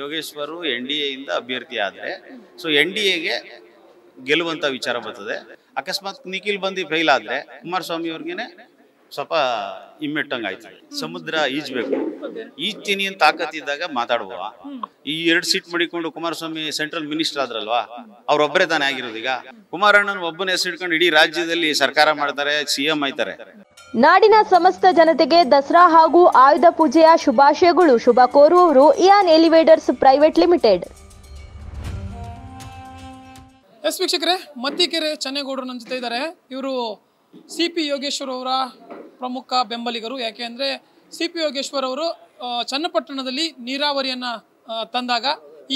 ಯೋಗೇಶ್ವರು N D ಎಯಿಂದ ಅಭ್ಯರ್ಥಿ ಆದ್ರೆ so N D ಎಗೆ ಗೆಲ್ಲುವಂತ ವಿಚಾರ ಬರ್ತದೆ ಅಕಸ್ಮಾತ್ ನಿಖಿಲ್ ಬಂದು ಫೈಲ್ ಆದ್ರೆ ಕುಮಾರಸ್ವಾಮಿ ಅವ್ರಿಗೇನೆ ಸ್ವಲ್ಪ ಇಮ್ಮೆಟ್ಟಂಗೆ ಆಯ್ತು ಸಮುದ್ರ ಈಜ್ಬೇಕು ಈಜ್ತೀನಿ ಅಂತ ಇದ್ದಾಗ ಮಾತಾಡುವ ಈ ಎರಡು ಸೀಟ್ ಮಾಡಿಕೊಂಡು ಕುಮಾರಸ್ವಾಮಿ ಸೆಂಟ್ರಲ್ ಮಿನಿಸ್ಟರ್ ಆದ್ರಲ್ವಾ ಅವ್ರೊಬ್ಬರೇ ತಾನೇ ಆಗಿರೋದು ಈಗ ಕುಮಾರಣ್ಣನ ಒಬ್ಬನ ಹೆಸರು ಇಟ್ಕೊಂಡು ಇಡೀ ರಾಜ್ಯದಲ್ಲಿ ಸರ್ಕಾರ ಮಾಡ್ತಾರೆ ಸಿ ಎಂ ಆಯ್ತಾರೆ ನಾಡಿನ ಸಮಸ್ತ ಜನತೆಗೆ ದಸರಾ ಹಾಗೂ ಆಯುಧ ಪೂಜೆಯ ಶುಭಾಶಯಗಳು ಶುಭ ಕೋರುವವರು ಇಯಾನ್ ಎಲಿವೇಟರ್ಸ್ ಪ್ರೈವೇಟ್ ಲಿಮಿಟೆಡ್ ಎಸ್ ವೀಕ್ಷಕರೇ ಮತ್ತಿಕೆರೆ ಚನ್ನೇಗೌಡರು ನನ್ನ ಜೊತೆ ಇದ್ದಾರೆ ಇವರು ಸಿ ಪಿ ಯೋಗೇಶ್ವರ್ ಅವರ ಪ್ರಮುಖ ಬೆಂಬಲಿಗರು ಯಾಕೆ ಅಂದರೆ ಸಿ ಪಿ ಯೋಗೇಶ್ವರ್ ಅವರು ಚನ್ನಪಟ್ಟಣದಲ್ಲಿ ನೀರಾವರಿಯನ್ನು ತಂದಾಗ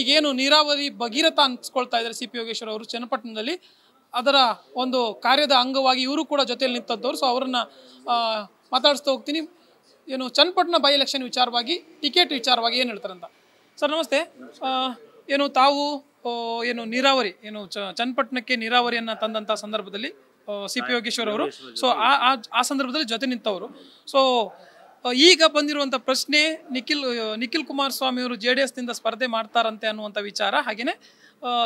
ಈಗೇನು ನೀರಾವರಿ ಭಗೀರಥ ಅನ್ಸ್ಕೊಳ್ತಾ ಇದ್ದಾರೆ ಸಿ ಪಿ ಯೋಗೇಶ್ವರ್ ಅವರು ಚನ್ನಪಟ್ಟಣದಲ್ಲಿ ಅದರ ಒಂದು ಕಾರ್ಯದ ಅಂಗವಾಗಿ ಇವರು ಕೂಡ ಜೊತೆಯಲ್ಲಿ ನಿಂತದ್ದವರು ಸೊ ಅವರನ್ನು ಮಾತಾಡಿಸ್ತಾ ಹೋಗ್ತೀನಿ ಏನು ಚನ್ನಪಟ್ಟಣ ಬೈ ಎಲೆಕ್ಷನ್ ವಿಚಾರವಾಗಿ ಟಿಕೆಟ್ ವಿಚಾರವಾಗಿ ಏನು ಹೇಳ್ತಾರೆ ಅಂತ ಸರ್ ನಮಸ್ತೆ ಏನು ತಾವು ಏನು ನೀರಾವರಿ ಏನು ಚನ್ನಪಟ್ಟಣಕ್ಕೆ ನೀರಾವರಿಯನ್ನು ತಂದಂಥ ಸಂದರ್ಭದಲ್ಲಿ ಸಿ ಪಿ ಯೋಗೇಶ್ವರ್ ಅವರು ಸೊ ಆ ಆ ಸಂದರ್ಭದಲ್ಲಿ ಜೊತೆ ನಿಂತವರು ಸೊ ಈಗ ಬಂದಿರುವಂಥ ಪ್ರಶ್ನೆ ನಿಖಿಲ್ ನಿಖಿಲ್ ಕುಮಾರಸ್ವಾಮಿ ಅವರು ಜೆ ಡಿ ಎಸ್ನಿಂದ ಸ್ಪರ್ಧೆ ಮಾಡ್ತಾರಂತೆ ಅನ್ನುವಂಥ ವಿಚಾರ ಹಾಗೆಯೇ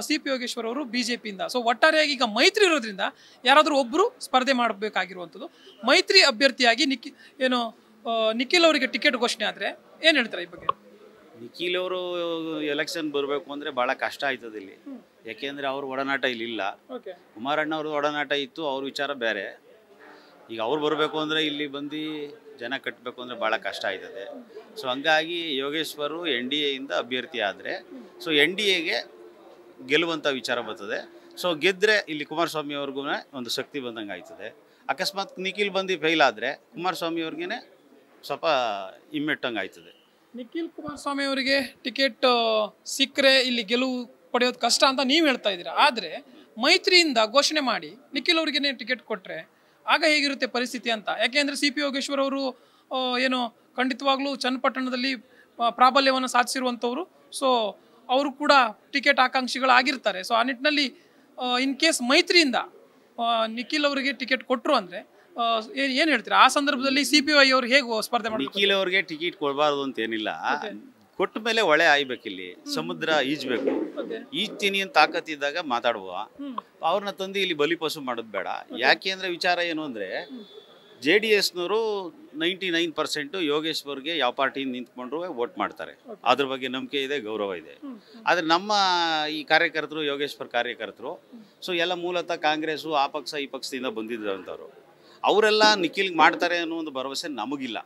ಸಿ ಪಿ ಯೋಗೇಶ್ವರ್ ಅವರು ಬಿ ಜೆ ಪಿಯಿಂದ ಸೊ ಒಟ್ಟಾರೆಯಾಗಿ ಈಗ ಮೈತ್ರಿ ಇರೋದ್ರಿಂದ ಯಾರಾದರೂ ಒಬ್ಬರು ಸ್ಪರ್ಧೆ ಮಾಡಬೇಕಾಗಿರುವಂಥದ್ದು ಮೈತ್ರಿ ಅಭ್ಯರ್ಥಿಯಾಗಿ ನಿಖಿ ಏನು ನಿಖಿಲ್ ಅವರಿಗೆ ಟಿಕೆಟ್ ಘೋಷಣೆ ಆದರೆ ಏನು ಹೇಳ್ತಾರೆ ಈ ಬಗ್ಗೆ ನಿಖಿಲ್ ಅವರು ಎಲೆಕ್ಷನ್ ಬರಬೇಕು ಅಂದರೆ ಭಾಳ ಕಷ್ಟ ಆಯ್ತದ ಇಲ್ಲಿ ಯಾಕೆಂದರೆ ಅವ್ರ ಒಡನಾಟ ಇಲ್ಲಿಲ್ಲ ಕುಮಾರಣ್ಣ ಅವರು ಒಡನಾಟ ಇತ್ತು ಅವ್ರ ವಿಚಾರ ಬೇರೆ ಈಗ ಅವ್ರು ಬರಬೇಕು ಅಂದರೆ ಇಲ್ಲಿ ಬಂದು ಜನ ಕಟ್ಟಬೇಕು ಅಂದರೆ ಭಾಳ ಕಷ್ಟ ಆಯ್ತದೆ ಸೊ ಹಂಗಾಗಿ ಯೋಗೇಶ್ವರು ಎನ್ ಡಿ ಎಯಿಂದ ಅಭ್ಯರ್ಥಿ ಆದರೆ ಸೊ ಎನ್ ಡಿ ಎಗೆ ಗೆಲ್ಲುವಂಥ ವಿಚಾರ ಬರ್ತದೆ ಸೊ ಗೆದ್ದರೆ ಇಲ್ಲಿ ಕುಮಾರಸ್ವಾಮಿ ಅವ್ರಿಗೂ ಒಂದು ಶಕ್ತಿ ಬಂದಂಗೆ ಆಯ್ತದೆ ಅಕಸ್ಮಾತ್ ನಿಖಿಲ್ ಬಂದು ಫೈಲ್ ಆದರೆ ಕುಮಾರಸ್ವಾಮಿ ಅವ್ರಿಗೇ ಸ್ವಲ್ಪ ಹಿಮ್ಮೆಟ್ಟಂಗೆ ಆಯ್ತದೆ ನಿಖಿಲ್ ಕುಮಾರಸ್ವಾಮಿ ಅವರಿಗೆ ಟಿಕೆಟ್ ಸಿಕ್ಕರೆ ಇಲ್ಲಿ ಗೆಲುವು ಪಡೆಯೋದು ಕಷ್ಟ ಅಂತ ನೀವು ಹೇಳ್ತಾ ಇದ್ದೀರಾ ಆದರೆ ಮೈತ್ರಿಯಿಂದ ಘೋಷಣೆ ಮಾಡಿ ನಿಖಿಲ್ ಅವರಿಗೇ ಟಿಕೆಟ್ ಕೊಟ್ಟರೆ ಆಗ ಹೇಗಿರುತ್ತೆ ಪರಿಸ್ಥಿತಿ ಅಂತ ಯಾಕೆಂದರೆ ಸಿ ಪಿ ಯೋಗೇಶ್ವರ್ ಅವರು ಏನು ಖಂಡಿತವಾಗ್ಲೂ ಚನ್ನಪಟ್ಟಣದಲ್ಲಿ ಪ್ರಾಬಲ್ಯವನ್ನು ಸಾಧಿಸಿರುವಂಥವ್ರು ಸೊ ಅವರು ಕೂಡ ಟಿಕೆಟ್ ಆಕಾಂಕ್ಷಿಗಳಾಗಿರ್ತಾರೆ ಸೊ ಆ ನಿಟ್ಟಿನಲ್ಲಿ ಇನ್ ಕೇಸ್ ಮೈತ್ರಿಯಿಂದ ನಿಖಿಲ್ ಅವರಿಗೆ ಟಿಕೆಟ್ ಕೊಟ್ಟರು ಅಂದರೆ ಏನು ಏನು ಹೇಳ್ತೀರಾ ಆ ಸಂದರ್ಭದಲ್ಲಿ ಸಿ ಪಿ ವೈ ಅವರು ಹೇಗೆ ಸ್ಪರ್ಧೆ ಮಾಡಿ ನಿಖಿಲ್ ಅವರಿಗೆ ಟಿಕೆಟ್ ಕೊಡಬಾರ್ದು ಅಂತ ಏನಿಲ್ಲ ಕೊಟ್ಟ ಮೇಲೆ ಒಳೆ ಇಲ್ಲಿ ಸಮುದ್ರ ಈಜ್ಬೇಕು ಈಜ್ತೀನಿ ಅಂತ ತಾಕತ್ತಿದ್ದಾಗ ಮಾತಾಡುವ ಅವ್ರನ್ನ ತಂದು ಇಲ್ಲಿ ಬಲಿಪಶು ಮಾಡೋದು ಬೇಡ ಯಾಕೆ ಅಂದ್ರೆ ವಿಚಾರ ಏನು ಅಂದ್ರೆ ಜೆ ಡಿ ಎಸ್ನವರು ನೈಂಟಿ ನೈನ್ ಪರ್ಸೆಂಟು ಯೋಗೇಶ್ವರ್ಗೆ ಯಾವ ಪಾರ್ಟಿ ನಿಂತ್ಕೊಂಡ್ರು ವೋಟ್ ಮಾಡ್ತಾರೆ ಅದ್ರ ಬಗ್ಗೆ ನಂಬಿಕೆ ಇದೆ ಗೌರವ ಇದೆ ಆದರೆ ನಮ್ಮ ಈ ಕಾರ್ಯಕರ್ತರು ಯೋಗೇಶ್ವರ್ ಕಾರ್ಯಕರ್ತರು ಸೊ ಎಲ್ಲ ಮೂಲತಃ ಕಾಂಗ್ರೆಸ್ಸು ಆ ಪಕ್ಷ ಈ ಪಕ್ಷದಿಂದ ಬಂದಿದ್ದಂಥವ್ರು ಅವರೆಲ್ಲ ನಿಖಿಲ್ಗೆ ಮಾಡ್ತಾರೆ ಅನ್ನೋ ಒಂದು ಭರವಸೆ ನಮಗಿಲ್ಲ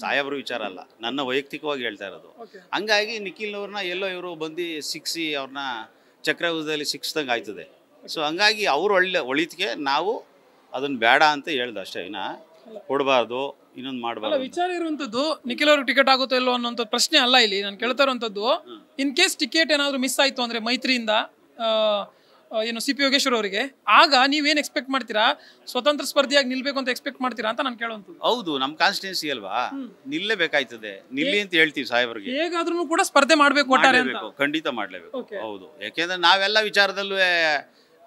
ಸಾಯಬ್ರ ವಿಚಾರ ಅಲ್ಲ ನನ್ನ ವೈಯಕ್ತಿಕವಾಗಿ ಹೇಳ್ತಾ ಇರೋದು ಹಂಗಾಗಿ ನಿಖಿಲ್ ಅವ್ರನ್ನ ಎಲ್ಲೋ ಇವರು ಬಂದು ಸಿಕ್ಸಿ ಅವ್ರನ್ನ ಚಕ್ರವ್ಯೂಹದಲ್ಲಿ ಸಿಕ್ಸ್ದಂಗೆ ಆಯ್ತದೆ ಸೊ ಹಂಗಾಗಿ ಅವ್ರ ಒಳ್ಳೆ ಒಳಿತಿಗೆ ನಾವು ಅದನ್ನು ಬೇಡ ಅಂತ ಹೇಳ್ದು ಅಷ್ಟೇ ಇನ್ನ ಕೊಡಬಾರ್ದು ಇನ್ನೊಂದು ಅಲ್ಲ ವಿಚಾರ ಇರುವಂತದ್ದು ನಿಖಿಲ್ ಅವ್ರಿಗೆ ಟಿಕೆಟ್ ಆಗುತ್ತೋ ಇಲ್ಲೋ ಅನ್ನೋ ಪ್ರಶ್ನೆ ಅಲ್ಲ ಇಲ್ಲಿ ನಾನು ಕೇಳ್ತಾ ಇರುವಂತದ್ದು ಇನ್ ಕೇಸ್ ಟಿಕೆಟ್ ಏನಾದ್ರು ಮಿಸ್ ಆಯ್ತು ಅಂದ್ರೆ ಮೈತ್ರಿಯಿಂದ ಆ, ಏನು ಸಿ ಪಿ ಯೋಗೇಶ್ವರ್ ಅವರಿಗೆ ಆಗ ನೀವೇನು ಎಕ್ಸ್ಪೆಕ್ಟ್ ಮಾಡ್ತೀರಾ ಸ್ವತಂತ್ರ ಸ್ಪರ್ಧಿಯಾಗಿ ನಿಲ್ಬೇಕು ಅಂತ ಎಕ್ಸ್ಪೆಕ್ಟ್ ಮಾಡ್ತೀರಾ ಅಂತ ನಾನು ಕೇಳುವಂತದ್ದು ಹೌದು ನಮ್ಮ ಕಾನ್ಸ್ಟಿಟ್ಯೂನ್ಸಿ ಅಲ್ವಾ ನಿಲ್ಲೇಬೇಕಾಯ್ತದೆ ನಿಲ್ಲಿ ಅಂತ ಹೇಳ್ತೀವಿ ಸಾಹೇಬರಿಗೆ ಹೇಗಾದ್ರೂ ಕೂಡ ಸ್ಪರ್ಧೆ ಮಾಡ್ಬೇಕು ಒಟ್ಟಾರೆ ಖಂಡಿತ ಮಾಡ್ಲೇಬೇಕು, ಖಂಡಿತ ಹೌದು ಯಾಕೆಂದ್ರೆ ನಾವೆಲ್ಲ ವಿಚಾರದಲ್ಲೂ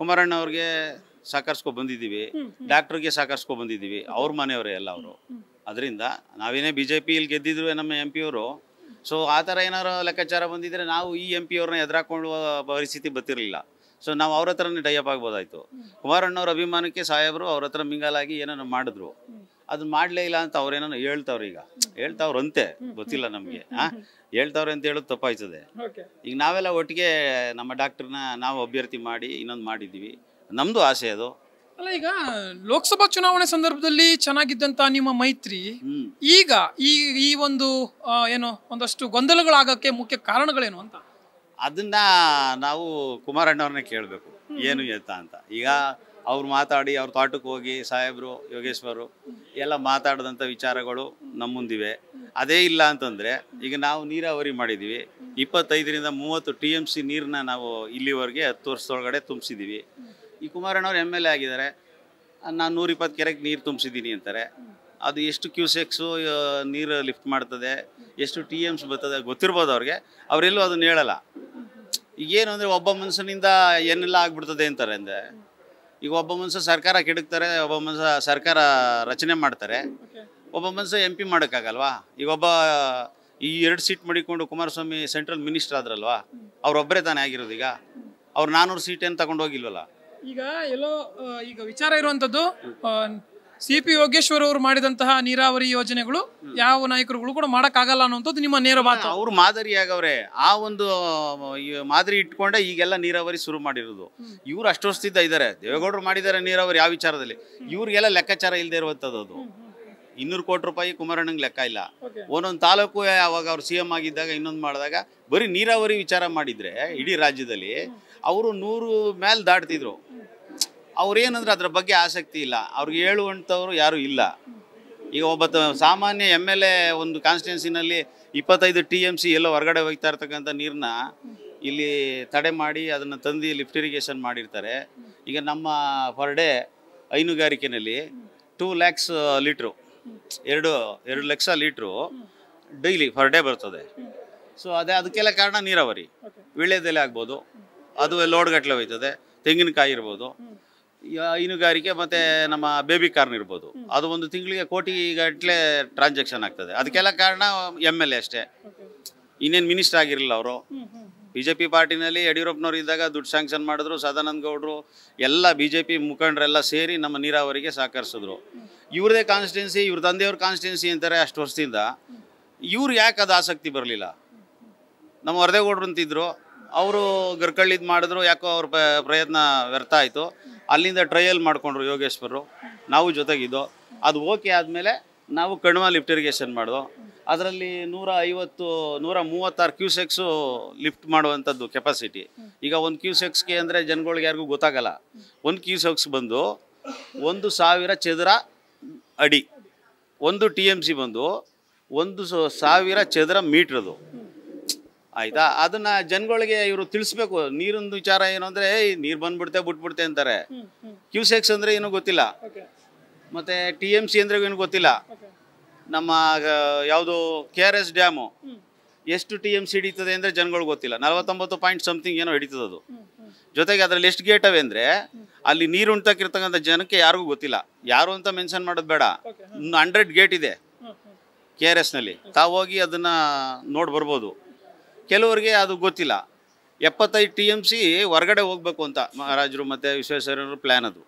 ಕುಮಾರಣ್ಣ ಅವ್ರಿಗೆ ಸಹಕರಿಸ್ಕೊ ಬಂದಿದ್ದೀವಿ ಡಾಕ್ಟರ್ಗೆ ಸಹಕರಿಸ್ಕೊ ಬಂದಿದ್ದೀವಿ ಅವ್ರ ಮನೆಯವರೇ ಎಲ್ಲ ಅವರು ಅದರಿಂದ ನಾವೇನೇ ಬಿ ಜೆ ಪಿ ಇಲ್ಲಿ ಗೆದ್ದಿದ್ರು ನಮ್ಮ ಎಂ ಪಿಯವರು ಸೊ ಆ ಥರ ಏನಾರು ಲೆಕ್ಕಾಚಾರ ಬಂದಿದ್ರೆ ನಾವು ಈ ಎಂ ಪಿಯವ್ರನ್ನ ಎದುರಾಕೊಳ್ಳುವ ಪರಿಸ್ಥಿತಿ ಬತ್ತಿರಲಿಲ್ಲ ಸೊ ನಾವು ಅವ್ರ ಹತ್ರನೇ ಡೈಅಪ್ ಆಗ್ಬೋದಾಯಿತು ಕುಮಾರಣ್ಣವ್ರ ಅಭಿಮಾನಕ್ಕೆ ಸಾಹೇಬರು ಅವ್ರ ಹತ್ರ ಮಿಂಗಾಲಾಗಿ ಏನೇನೋ ಮಾಡಿದ್ರು ಅದು ಮಾಡಲೇ ಇಲ್ಲ ಅಂತ ಅವ್ರೇನೋ ಹೇಳ್ತಾವ್ರು ಈಗ ಹೇಳ್ತಾವ್ರಂತೆ ಗೊತ್ತಿಲ್ಲ ನಮಗೆ ಹಾಂ ಹೇಳ್ತಾವ್ರೆ ಅಂತ ಹೇಳೋದು ತಪ್ಪಾಯ್ತದೆ ಈಗ ನಾವೆಲ್ಲ ಒಟ್ಟಿಗೆ ನಮ್ಮ ಡಾಕ್ಟ್ರನ್ನ ನಾವು ಅಭ್ಯರ್ಥಿ ಮಾಡಿ ಇನ್ನೊಂದು ಮಾಡಿದ್ದೀವಿ ನಮ್ಮದು ಆಸೆ ಅದು ಅಲ್ಲ ಈಗ ಲೋಕಸಭಾ ಚುನಾವಣೆ ಸಂದರ್ಭದಲ್ಲಿ ಚೆನ್ನಾಗಿದ್ದಂತ ನಿಮ್ಮ ಮೈತ್ರಿ ಈಗ ಈ ಈ ಒಂದು ಏನು ಒಂದಷ್ಟು ಗೊಂದಲಗಳಾಗಕ್ಕೆ ಮುಖ್ಯ ಕಾರಣಗಳೇನು ಅಂತ ಅದನ್ನ ನಾವು ಕುಮಾರಣ್ಣವ್ರನ್ನೇ ಕೇಳಬೇಕು ಏನು ಎತ್ತ ಅಂತ ಈಗ ಅವ್ರು ಮಾತಾಡಿ ಅವ್ರ ತೋಟಕ್ಕೆ ಹೋಗಿ ಸಾಹೇಬರು ಯೋಗೇಶ್ವರು ಎಲ್ಲ ಮಾತಾಡಿದಂಥ ವಿಚಾರಗಳು ನಮ್ಮ ಮುಂದಿವೆ ಅದೇ ಇಲ್ಲ ಅಂತಂದರೆ ಈಗ ನಾವು ನೀರಾವರಿ ಮಾಡಿದ್ದೀವಿ ಇಪ್ಪತ್ತೈದರಿಂದ ಮೂವತ್ತು ಟಿ ಎಮ್ ಸಿ ನೀರನ್ನ ನಾವು ಇಲ್ಲಿವರೆಗೆ ಹತ್ತು ವರ್ಷದೊಳಗಡೆ ತುಂಬಿಸಿದ್ದೀವಿ ಈ ಕುಮಾರಣ್ಣವ್ರು ಎಮ್ ಎಲ್ ಎ ಆಗಿದ್ದಾರೆ ನಾನು ನೂರಿಪ್ಪತ್ತು ಕೆರೆಗೆ ನೀರು ತುಂಬಿಸಿದ್ದೀನಿ ಅಂತಾರೆ ಅದು ಎಷ್ಟು ಕ್ಯೂಸೆಕ್ಸು ನೀರು ಲಿಫ್ಟ್ ಮಾಡ್ತದೆ ಎಷ್ಟು ಟಿ ಎಮ್ಸ್ ಬರ್ತದೆ ಗೊತ್ತಿರ್ಬೋದು ಅವ್ರಿಗೆ ಅವರೆಲ್ಲೂ ಅದನ್ನ ಹೇಳಲ್ಲ ಏನು ಅಂದರೆ ಒಬ್ಬ ಮನುಷ್ಯನಿಂದ ಏನೆಲ್ಲ ಆಗ್ಬಿಡ್ತದೆ ಅಂತಾರೆ ಅಂದರೆ ಈಗ ಒಬ್ಬ ಮನುಷ್ಯ ಸರ್ಕಾರ ಕೆಡಕ್ತಾರೆ ಒಬ್ಬ ಮನುಷ್ಯ ಸರ್ಕಾರ ರಚನೆ ಮಾಡ್ತಾರೆ ಒಬ್ಬ ಮನುಷ್ಯ ಎಂ ಪಿ ಮಾಡೋಕ್ಕಾಗಲ್ವಾ ಈಗ ಒಬ್ಬ ಈ ಎರಡು ಸೀಟ್ ಮಾಡಿಕೊಂಡು ಕುಮಾರಸ್ವಾಮಿ ಸೆಂಟ್ರಲ್ ಮಿನಿಸ್ಟರ್ ಆದ್ರಲ್ವಾ ಅವ್ರೊಬ್ಬರೇ ತಾನೇ ಆಗಿರೋದು ಈಗ ಅವ್ರು ನಾನೂರು ಸೀಟ್ ಏನು ತಗೊಂಡು ಹೋಗಿಲ್ವಲ್ಲ ಈಗ ಎಲ್ಲೋ ಈಗ ವಿಚಾರ ಇರುವಂತದ್ದು ಸಿ ಪಿ ಯೋಗೇಶ್ವರ್ ಅವರು ಮಾಡಿದಂತಹ ನೀರಾವರಿ ಯೋಜನೆಗಳು ಯಾವ ನಾಯಕರುಗಳು ಕೂಡ ಆಗಲ್ಲ ಅನ್ನೋದು ನಿಮ್ಮ ನೇರ ಮಾತು ಮಾದರಿ ಮಾದರಿಯಾಗವ್ರೆ ಆ ಒಂದು ಮಾದರಿ ಇಟ್ಕೊಂಡೆ ಈಗೆಲ್ಲ ನೀರಾವರಿ ಶುರು ಮಾಡಿರೋದು ಇವ್ರು ಅಷ್ಟು ವರ್ಷದಿಂದ ದೇವೇಗೌಡರು ಮಾಡಿದ್ದಾರೆ ನೀರಾವರಿ ಆ ವಿಚಾರದಲ್ಲಿ ಇವ್ರಿಗೆಲ್ಲ ಲೆಕ್ಕಾಚಾರ ಇಲ್ಲದೆ ಇರುವಂತದ್ದು ಅದು ಇನ್ನೂರು ಕೋಟಿ ರೂಪಾಯಿ ಕುಮಾರಣ್ಣಂಗೆ ಲೆಕ್ಕ ಇಲ್ಲ ಒಂದೊಂದು ತಾಲೂಕು ಅವಾಗ ಅವ್ರು ಸಿ ಎಂ ಆಗಿದ್ದಾಗ ಇನ್ನೊಂದು ಮಾಡಿದಾಗ ಬರೀ ನೀರಾವರಿ ವಿಚಾರ ಮಾಡಿದರೆ ಇಡೀ ರಾಜ್ಯದಲ್ಲಿ ಅವರು ನೂರು ಮೇಲೆ ದಾಟ್ತಿದ್ರು ಅವ್ರೇನಂದ್ರೆ ಅದ್ರ ಬಗ್ಗೆ ಆಸಕ್ತಿ ಇಲ್ಲ ಅವ್ರಿಗೆ ಹೇಳುವಂಥವ್ರು ಯಾರೂ ಇಲ್ಲ ಈಗ ಒಬ್ಬ ಸಾಮಾನ್ಯ ಎಮ್ ಎಲ್ ಎ ಒಂದು ಕಾನ್ಸ್ಟಿಟ್ಯೂನ್ಸಿನಲ್ಲಿ ಇಪ್ಪತ್ತೈದು ಟಿ ಎಮ್ ಸಿ ಎಲ್ಲೋ ಹೊರಗಡೆ ಹೋಗ್ತಾ ಇರ್ತಕ್ಕಂಥ ನೀರನ್ನ ಇಲ್ಲಿ ತಡೆ ಮಾಡಿ ಅದನ್ನು ತಂದು ಲಿಫ್ಟ್ ಇರಿಗೇಷನ್ ಮಾಡಿರ್ತಾರೆ ಈಗ ನಮ್ಮ ಪರ್ ಡೇ ಹೈನುಗಾರಿಕೆಯಲ್ಲಿ ಟೂ ಲ್ಯಾಕ್ಸ್ ಲೀಟ್ರು ಎರಡು ಎರಡು ಲಕ್ಷ ಲೀಟ್ರು ಡೈಲಿ ಪರ್ ಡೇ ಬರ್ತದೆ ಸೊ ಅದೇ ಅದಕ್ಕೆಲ್ಲ ಕಾರಣ ನೀರಾವರಿ ವಿಳ್ಯದೆಲೆ ಆಗ್ಬೋದು ಅದು ಲೋಡ್ಗಟ್ಟಲೆ ಹೋಯ್ತದೆ ತೆಂಗಿನಕಾಯಿ ಇರ್ಬೋದು ಹೈನುಗಾರಿಕೆ ಮತ್ತು ನಮ್ಮ ಬೇಬಿ ಕಾರ್ನ್ ಇರ್ಬೋದು ಅದು ಒಂದು ತಿಂಗಳಿಗೆ ಕೋಟಿ ಗಟ್ಟಲೆ ಟ್ರಾನ್ಸಾಕ್ಷನ್ ಆಗ್ತದೆ ಅದಕ್ಕೆಲ್ಲ ಕಾರಣ ಎಮ್ ಎಲ್ ಎ ಅಷ್ಟೇ ಇನ್ನೇನು ಮಿನಿಸ್ಟರ್ ಆಗಿರಲಿಲ್ಲ ಅವರು ಬಿ ಜೆ ಪಿ ಪಾರ್ಟಿನಲ್ಲಿ ಯಡಿಯೂರಪ್ಪನವ್ರು ಇದ್ದಾಗ ದುಡ್ಡು ಸ್ಯಾಂಕ್ಷನ್ ಮಾಡಿದ್ರು ಸದಾನಂದ ಗೌಡರು ಎಲ್ಲ ಬಿ ಜೆ ಪಿ ಮುಖಂಡರೆಲ್ಲ ಸೇರಿ ನಮ್ಮ ನೀರಾವರಿಗೆ ಸಹಕರಿಸಿದ್ರು ಇವ್ರದೇ ಕಾನ್ಸ್ಟಿಟ್ಯೂನ್ಸಿ ಇವ್ರ ತಂದೆಯವ್ರ ಕಾನ್ಸ್ಟಿಟ್ಯೂನ್ಸಿ ಅಂತಾರೆ ಅಷ್ಟು ವರ್ಷದಿಂದ ಇವ್ರು ಯಾಕೆ ಅದು ಆಸಕ್ತಿ ಬರಲಿಲ್ಲ ನಮ್ಮ ವರದೇಗೌಡರು ಅಂತಿದ್ರು ಅವರು ಗರ್ಕಳ್ಳಿದ್ ಮಾಡಿದ್ರು ಯಾಕೋ ಅವ್ರ ಪ್ರಯತ್ನ ವ್ಯರ್ಥ ಆಯಿತು ಅಲ್ಲಿಂದ ಟ್ರಯಲ್ ಮಾಡಿಕೊಂಡ್ರು ಯೋಗೇಶ್ವರರು ನಾವು ಜೊತೆಗಿದ್ದು ಅದು ಓಕೆ ಆದಮೇಲೆ ನಾವು ಕಣ್ವ ಲಿಫ್ಟ್ ಇರಿಗೇಷನ್ ಮಾಡಿದೋ ಅದರಲ್ಲಿ ನೂರ ಐವತ್ತು ನೂರ ಮೂವತ್ತಾರು ಕ್ಯೂಸೆಕ್ಸು ಲಿಫ್ಟ್ ಮಾಡುವಂಥದ್ದು ಕೆಪಾಸಿಟಿ ಈಗ ಒಂದು ಕ್ಯೂಸೆಕ್ಸ್ಗೆ ಅಂದರೆ ಜನಗಳಿಗೆ ಯಾರಿಗೂ ಗೊತ್ತಾಗಲ್ಲ ಒಂದು ಕ್ಯೂಸೆಕ್ಸ್ ಬಂದು ಒಂದು ಸಾವಿರ ಚದರ ಅಡಿ ಒಂದು ಟಿ ಎಮ್ ಸಿ ಬಂದು ಒಂದು ಸಾವಿರ ಚದರ ಮೀಟ್ರದು ಆಯ್ತಾ ಅದನ್ನ ಜನಗಳಿಗೆ ಇವರು ತಿಳಿಸ್ಬೇಕು ನೀರಿನ ವಿಚಾರ ಏನು ಅಂದ್ರೆ ನೀರ್ ಬಂದ್ಬಿಡ್ತೆ ಬಿಟ್ಬಿಡ್ತೆ ಅಂತಾರೆ ಕ್ಯೂಸೆಕ್ಸ್ ಅಂದ್ರೆ ಏನು ಗೊತ್ತಿಲ್ಲ ಮತ್ತೆ ಟಿ ಎಂ ಸಿ ಅಂದ್ರೆ ಏನು ಗೊತ್ತಿಲ್ಲ ನಮ್ಮ ಯಾವುದು ಕೆ ಆರ್ ಎಸ್ ಡ್ಯಾಮು ಎಷ್ಟು ಟಿ ಎಂ ಸಿ ಹಿಡಿತದೆ ಅಂದರೆ ಜನಗಳಿಗೆ ಗೊತ್ತಿಲ್ಲ ನಲವತ್ತೊಂಬತ್ತು ಪಾಯಿಂಟ್ ಸಮಥಿಂಗ್ ಏನೋ ಹಿಡಿತದೆ ಅದು ಜೊತೆಗೆ ಅದರಲ್ಲಿ ಎಷ್ಟು ಗೇಟ್ ಅವೆ ಅಂದರೆ ಅಲ್ಲಿ ನೀರು ಉಣ್ತಕ್ಕಿರ್ತಕ್ಕಂಥ ಜನಕ್ಕೆ ಯಾರಿಗೂ ಗೊತ್ತಿಲ್ಲ ಯಾರು ಅಂತ ಮೆನ್ಷನ್ ಮಾಡೋದು ಬೇಡ ಹಂಡ್ರೆಡ್ ಗೇಟ್ ಇದೆ ಕೆ ಆರ್ ಎಸ್ನಲ್ಲಿ ತಾವು ಹೋಗಿ ಅದನ್ನು ನೋಡಿ ಬರ್ಬೋದು ಕೆಲವರಿಗೆ ಅದು ಗೊತ್ತಿಲ್ಲ ಎಪ್ಪತ್ತೈದು ಟಿ ಎಮ್ ಸಿ ಹೊರಗಡೆ ಹೋಗಬೇಕು ಅಂತ ಮಹಾರಾಜರು ಮತ್ತು ವಿಶ್ವೇಶ್ವರಯ್ಯನವರು ಪ್ಲ್ಯಾನ್ ಅದು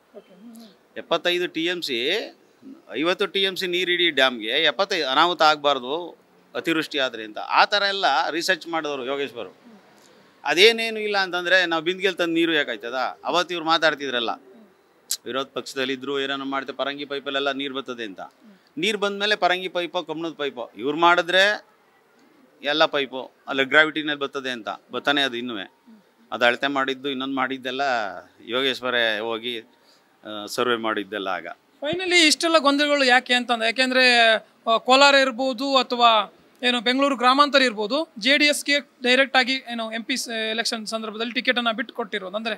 ಎಪ್ಪತ್ತೈದು ಟಿ ಎಮ್ ಸಿ ಐವತ್ತು ಟಿ ಎಮ್ ಸಿ ನೀರಿಡಿ ಡ್ಯಾಮ್ಗೆ ಎಪ್ಪತ್ತೈದು ಅನಾಹುತ ಆಗಬಾರ್ದು ಅತಿವೃಷ್ಟಿ ಆದರೆ ಅಂತ ಆ ಥರ ಎಲ್ಲ ರಿಸರ್ಚ್ ಮಾಡಿದವರು ಯೋಗೇಶ್ವರು ಅದೇನೇನು ಇಲ್ಲ ಅಂತಂದರೆ ನಾವು ಬಿಂದಿಗೆಲ್ ತಂದು ನೀರು ಯಾಕಾಯ್ತದ ಅವತ್ತು ಇವ್ರು ಮಾತಾಡ್ತಿದ್ರಲ್ಲ ವಿರೋಧ ಪಕ್ಷದಲ್ಲಿ ಇದ್ರು ಏನೋ ಪರಂಗಿ ಪೈಪಲ್ಲೆಲ್ಲ ನೀರು ಬರ್ತದೆ ಅಂತ ನೀರು ಬಂದ ಮೇಲೆ ಪರಂಗಿ ಪೈಪೋ ಕಮ್ಮಣದ ಪೈಪೋ ಇವ್ರು ಮಾಡಿದ್ರೆ ಎಲ್ಲ ಪೈಪು ಅಲ್ಲಿ ಗ್ರಾವಿಟಿನಲ್ಲಿ ಬರ್ತದೆ ಅಂತ ಬರ್ತಾನೆ ಅದು ಇನ್ನೂ ಅದು ಅಳತೆ ಮಾಡಿದ್ದು ಇನ್ನೊಂದು ಮಾಡಿದ್ದೆಲ್ಲ ಯೋಗೇಶ್ವರೇ ಹೋಗಿ ಸರ್ವೆ ಮಾಡಿದ್ದೆಲ್ಲ ಆಗ ಫೈನಲಿ ಇಷ್ಟೆಲ್ಲ ಗೊಂದಲಗಳು ಯಾಕೆ ಅಂತಂದ್ರೆ ಯಾಕೆಂದ್ರೆ ಕೋಲಾರ ಇರ್ಬೋದು ಅಥವಾ ಏನು ಬೆಂಗಳೂರು ಗ್ರಾಮಾಂತರ ಇರ್ಬೋದು ಜೆ ಡಿ ಎಸ್ಗೆ ಡೈರೆಕ್ಟ್ ಆಗಿ ಏನು ಎಂ ಪಿ ಎಲೆಕ್ಷನ್ ಸಂದರ್ಭದಲ್ಲಿ ಟಿಕೆಟನ್ನು ಬಿಟ್ಟು ಕೊಟ್ಟಿರೋದು ಅಂದರೆ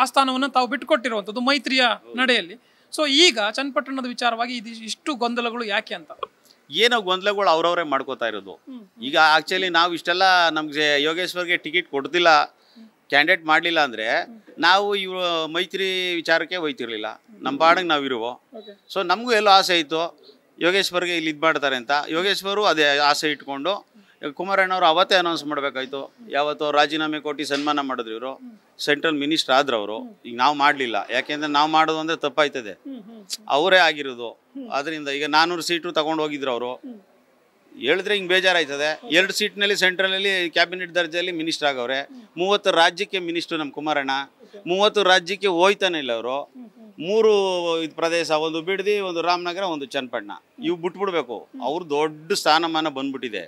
ಆ ಸ್ಥಾನವನ್ನು ತಾವು ಬಿಟ್ಟು ಕೊಟ್ಟಿರುವಂಥದ್ದು ಮೈತ್ರಿಯ ನಡೆಯಲ್ಲಿ ಸೊ ಈಗ ಚನ್ನಪಟ್ಟಣದ ವಿಚಾರವಾಗಿ ಇದು ಇಷ್ಟು ಗೊಂದಲಗಳು ಯಾಕೆ ಅಂತ ಏನೋ ಗೊಂದಲಗಳು ಅವ್ರವ್ರೇ ಮಾಡ್ಕೋತಾ ಇರೋದು ಈಗ ಆಕ್ಚುಲಿ ನಾವು ಇಷ್ಟೆಲ್ಲ ನಮ್ಗೆ ಯೋಗೇಶ್ವರ್ಗೆ ಟಿಕೆಟ್ ಕೊಡ್ತಿಲ್ಲ ಕ್ಯಾಂಡಿಡೇಟ್ ಮಾಡಲಿಲ್ಲ ಅಂದರೆ ನಾವು ಇವ ಮೈತ್ರಿ ವಿಚಾರಕ್ಕೆ ಹೋಯ್ತಿರ್ಲಿಲ್ಲ ನಮ್ಮ ನಾವು ಇರುವ ಸೊ ನಮಗೂ ಎಲ್ಲೋ ಆಸೆ ಇತ್ತು ಯೋಗೇಶ್ವರ್ಗೆ ಇಲ್ಲಿ ಇದು ಮಾಡ್ತಾರೆ ಅಂತ ಯೋಗೇಶ್ವರು ಅದೇ ಆಸೆ ಇಟ್ಕೊಂಡು ಕುಮಾರಣ್ಣವರು ಅವತ್ತೇ ಅನೌನ್ಸ್ ಮಾಡಬೇಕಾಯ್ತು ಯಾವತ್ತೋ ರಾಜೀನಾಮೆ ಕೊಟ್ಟು ಸನ್ಮಾನ ಮಾಡಿದ್ರು ಇವರು ಸೆಂಟ್ರಲ್ ಮಿನಿಸ್ಟರ್ ಆದ್ರೆ ಈಗ ನಾವು ಮಾಡಲಿಲ್ಲ ಯಾಕೆಂದ್ರೆ ನಾವು ಮಾಡೋದು ಅಂದ್ರೆ ತಪ್ಪಾಯ್ತದೆ ಅವರೇ ಆಗಿರೋದು ಅದರಿಂದ ಈಗ ನಾನೂರು ಸೀಟು ತಗೊಂಡು ಹೋಗಿದ್ರು ಅವರು ಹೇಳಿದ್ರೆ ಹಿಂಗೆ ಬೇಜಾರಾಯ್ತದೆ ಎರಡು ಸೀಟ್ನಲ್ಲಿ ಅಲ್ಲಿ ಕ್ಯಾಬಿನೆಟ್ ದರ್ಜೆಯಲ್ಲಿ ಮಿನಿಸ್ಟರ್ ಆಗವ್ರೆ ಮೂವತ್ತು ರಾಜ್ಯಕ್ಕೆ ಮಿನಿಸ್ಟರ್ ನಮ್ಮ ಕುಮಾರಣ್ಣ ಮೂವತ್ತು ರಾಜ್ಯಕ್ಕೆ ಹೋಯ್ತಾನೆ ಇಲ್ಲ ಅವರು ಮೂರು ಇದು ಪ್ರದೇಶ ಒಂದು ಬಿಡದಿ ಒಂದು ರಾಮನಗರ ಒಂದು ಚನ್ನಪಣ್ಣ ಇವು ಬಿಟ್ಬಿಡ್ಬೇಕು ಅವ್ರು ದೊಡ್ಡ ಸ್ಥಾನಮಾನ ಬಂದ್ಬಿಟ್ಟಿದೆ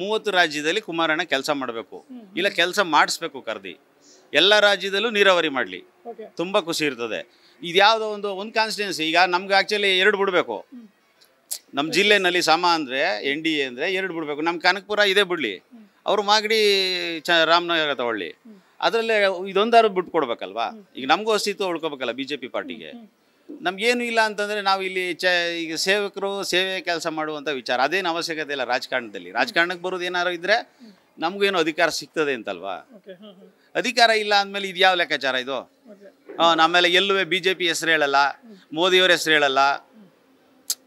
ಮೂವತ್ತು ರಾಜ್ಯದಲ್ಲಿ ಕುಮಾರಣ್ಣ ಕೆಲಸ ಮಾಡಬೇಕು ಇಲ್ಲ ಕೆಲಸ ಮಾಡಿಸ್ಬೇಕು ಕರ್ದಿ ಎಲ್ಲ ರಾಜ್ಯದಲ್ಲೂ ನೀರಾವರಿ ಮಾಡಲಿ ತುಂಬ ಖುಷಿ ಇರ್ತದೆ ಇದ್ಯಾವುದೋ ಒಂದು ಒಂದು ಕಾನ್ಸ್ಟಿಟ್ಯೂನ್ಸಿ ಈಗ ನಮ್ಗೆ ಆ್ಯಕ್ಚುಲಿ ಎರಡು ಬಿಡಬೇಕು ನಮ್ಮ ಜಿಲ್ಲೆನಲ್ಲಿ ಸಮ ಅಂದರೆ ಎನ್ ಡಿ ಎ ಅಂದರೆ ಎರಡು ಬಿಡಬೇಕು ನಮ್ಮ ಕನಕಪುರ ಇದೇ ಬಿಡಲಿ ಅವರು ಮಾಗಡಿ ಚ ರಾಮನಗರ ತಗೊಳ್ಳಿ ಅದರಲ್ಲೇ ಇದೊಂದಾರು ಬಿಟ್ಟು ಈಗ ನಮಗೂ ಅಸ್ತಿತ್ವ ಉಳ್ಕೋಬೇಕಲ್ಲ ಬಿ ಜೆ ಪಿ ಪಾರ್ಟಿಗೆ ನಮ್ಗೇನು ಇಲ್ಲ ಅಂತಂದರೆ ನಾವು ಇಲ್ಲಿ ಚ ಈಗ ಸೇವಕರು ಸೇವೆ ಕೆಲಸ ಮಾಡುವಂಥ ವಿಚಾರ ಅದೇನು ಅವಶ್ಯಕತೆ ಇಲ್ಲ ರಾಜಕಾರಣದಲ್ಲಿ ರಾಜಕಾರಣಕ್ಕೆ ಬರೋದು ಏನಾರು ಇದ್ದರೆ ನಮಗೇನು ಅಧಿಕಾರ ಸಿಗ್ತದೆ ಅಂತಲ್ವಾ ಅಧಿಕಾರ ಇಲ್ಲ ಅಂದಮೇಲೆ ಇದು ಯಾವ ಲೆಕ್ಕಾಚಾರ ಇದು ನಮ್ಮೇಲೆ ಎಲ್ಲೂ ಬಿ ಜೆ ಪಿ ಹೆಸರು ಹೇಳಲ್ಲ ಮೋದಿಯವ್ರ ಹೆಸರು ಹೇಳಲ್ಲ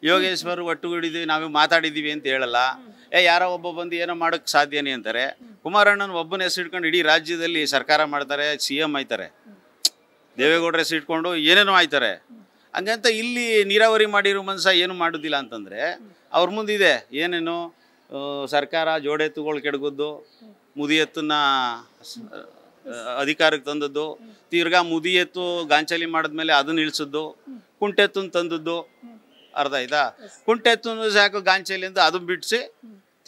ಯೋಗೇಶ್ವರ್ ಒಟ್ಟುಗೂಡಿದ್ವಿ ನಾವು ಮಾತಾಡಿದ್ದೀವಿ ಅಂತ ಹೇಳಲ್ಲ ಏ ಯಾರೋ ಒಬ್ಬ ಬಂದು ಏನೋ ಮಾಡೋಕ್ಕೆ ಸಾಧ್ಯನೇ ಅಂತಾರೆ ಕುಮಾರಣ್ಣನ ಒಬ್ಬನ ಹೆಸರು ಇಟ್ಕೊಂಡು ಇಡೀ ರಾಜ್ಯದಲ್ಲಿ ಸರ್ಕಾರ ಮಾಡ್ತಾರೆ ಸಿ ಎಮ್ ಆಯ್ತಾರೆ ದೇವೇಗೌಡರ ಹೆಸರು ಇಟ್ಕೊಂಡು ಏನೇನೋ ಆಯ್ತಾರೆ ಹಂಗಂತ ಇಲ್ಲಿ ನೀರಾವರಿ ಮಾಡಿರೋ ಮನುಷ್ಯ ಏನು ಮಾಡೋದಿಲ್ಲ ಅಂತಂದರೆ ಅವ್ರ ಮುಂದಿದೆ ಏನೇನು ಸರ್ಕಾರ ಕೆಡಗದ್ದು ಮುದಿ ಎತ್ತನ್ನ ಅಧಿಕಾರಕ್ಕೆ ತಂದದ್ದು ತಿರ್ಗಾ ಮುದಿ ಎತ್ತು ಗಾಂಚಲಿ ಮಾಡಿದ್ಮೇಲೆ ಅದನ್ನ ಇಳಿಸಿದ್ದು ಕುಂಟೆತ್ತನ್ನು ತಂದದ್ದು ಅರ್ಧ ಆಯ್ತಾ ಕುಂಟೆತ್ತು ಸಾಕು ಅಂತ ಅದು ಬಿಡಿಸಿ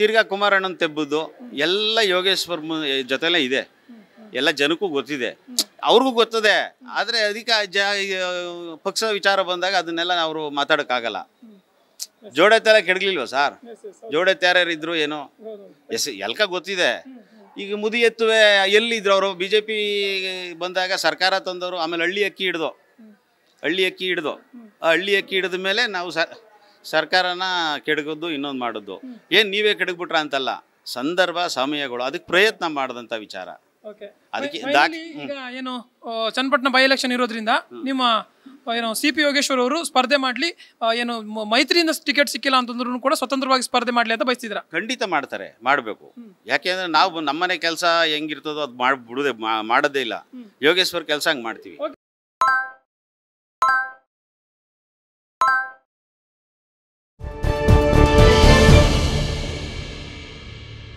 ತಿರ್ಗಾ ಕುಮಾರಣ್ಣನ ತೆಬ್ಬದ್ದು ಎಲ್ಲ ಯೋಗೇಶ್ವರ್ ಜೊತೆಲೇ ಇದೆ ಎಲ್ಲ ಜನಕ್ಕೂ ಗೊತ್ತಿದೆ ಅವ್ರಿಗೂ ಗೊತ್ತದೆ ಆದರೆ ಅಧಿಕ ಜ ಪಕ್ಷ ವಿಚಾರ ಬಂದಾಗ ಅದನ್ನೆಲ್ಲ ಅವರು ಮಾತಾಡೋಕ್ಕಾಗಲ್ಲ ಜೋಡೆ ತೆರೆ ಕೆಡಗ್ಲಿಲ್ವ ಸರ್ ಜೋಡೆ ಇದ್ರು ಏನೋ ಎಸ್ ಎಲ್ಕ ಗೊತ್ತಿದೆ ಈಗ ಮುದಿ ಎತ್ತುವೆ ಎಲ್ಲಿದ್ರು ಅವರು ಬಿ ಜೆ ಪಿ ಬಂದಾಗ ಸರ್ಕಾರ ತಂದವರು ಆಮೇಲೆ ಹಳ್ಳಿ ಅಕ್ಕಿ ಹಿಡ್ದು ಹಳ್ಳಿ ಅಕ್ಕಿ ಹಿಡ್ದು ಆ ಹಳ್ಳಿ ಅಕ್ಕಿ ಹಿಡಿದ ಮೇಲೆ ನಾವು ಸರ್ಕಾರನ ಕೆಡಗೋದು ಇನ್ನೊಂದು ಮಾಡೋದು ಏನು ನೀವೇ ಕೆಡಗ್ಬಿಟ್ರ ಅಂತಲ್ಲ ಸಂದರ್ಭ ಸಮಯಗಳು ಅದಕ್ಕೆ ಪ್ರಯತ್ನ ಮಾಡಿದಂಥ ವಿಚಾರ ಅದಕ್ಕೆ ಏನು ಚನ್ನಪಟ್ಟಣ ಬೈ ಎಲೆಕ್ಷನ್ ಇರೋದ್ರಿಂದ ನಿಮ್ಮ ಏನು ಸಿ ಪಿ ಯೋಗೇಶ್ವರ್ ಅವರು ಸ್ಪರ್ಧೆ ಮಾಡಲಿ ಏನು ಮೈತ್ರಿಯಿಂದ ಟಿಕೆಟ್ ಸಿಕ್ಕಿಲ್ಲ ಅಂತಂದ್ರೂ ಕೂಡ ಸ್ವತಂತ್ರವಾಗಿ ಸ್ಪರ್ಧೆ ಮಾಡಲಿ ಅಂತ ಬಯಸ್ತಿದ್ರ ಖಂಡಿತ ಮಾಡ್ತಾರೆ ಮಾಡಬೇಕು ಯಾಕೆಂದ್ರೆ ನಾವು ನಮ್ಮನೆ ಕೆಲಸ ಹೆಂಗಿರ್ತದೋ ಅದು ಮಾಡಿ ಬಿಡುದೇ ಮಾಡೋದೇ ಇಲ್ಲ ಯೋಗೇಶ್ವರ್ ಕೆಲಸ ಹಂಗೆ ಮಾಡ್ತೀವಿ